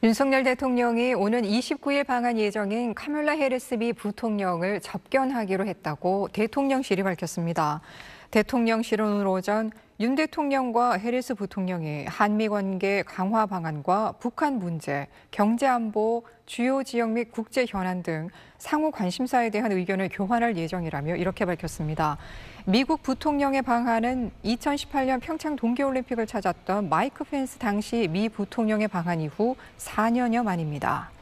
윤석열 대통령이 오는 29일 방한 예정인 카멀라 헤르스미 부통령을 접견하기로 했다고 대통령실이 밝혔습니다. 대통령실은 오전 윤 대통령과 해리스 부통령이 한미 관계 강화 방안과 북한 문제, 경제 안보, 주요 지역 및 국제 현안 등 상호 관심사에 대한 의견을 교환할 예정이라며 이렇게 밝혔습니다. 미국 부통령의 방안은 2018년 평창 동계올림픽을 찾았던 마이크 펜스 당시 미 부통령의 방안 이후 4년여 만입니다.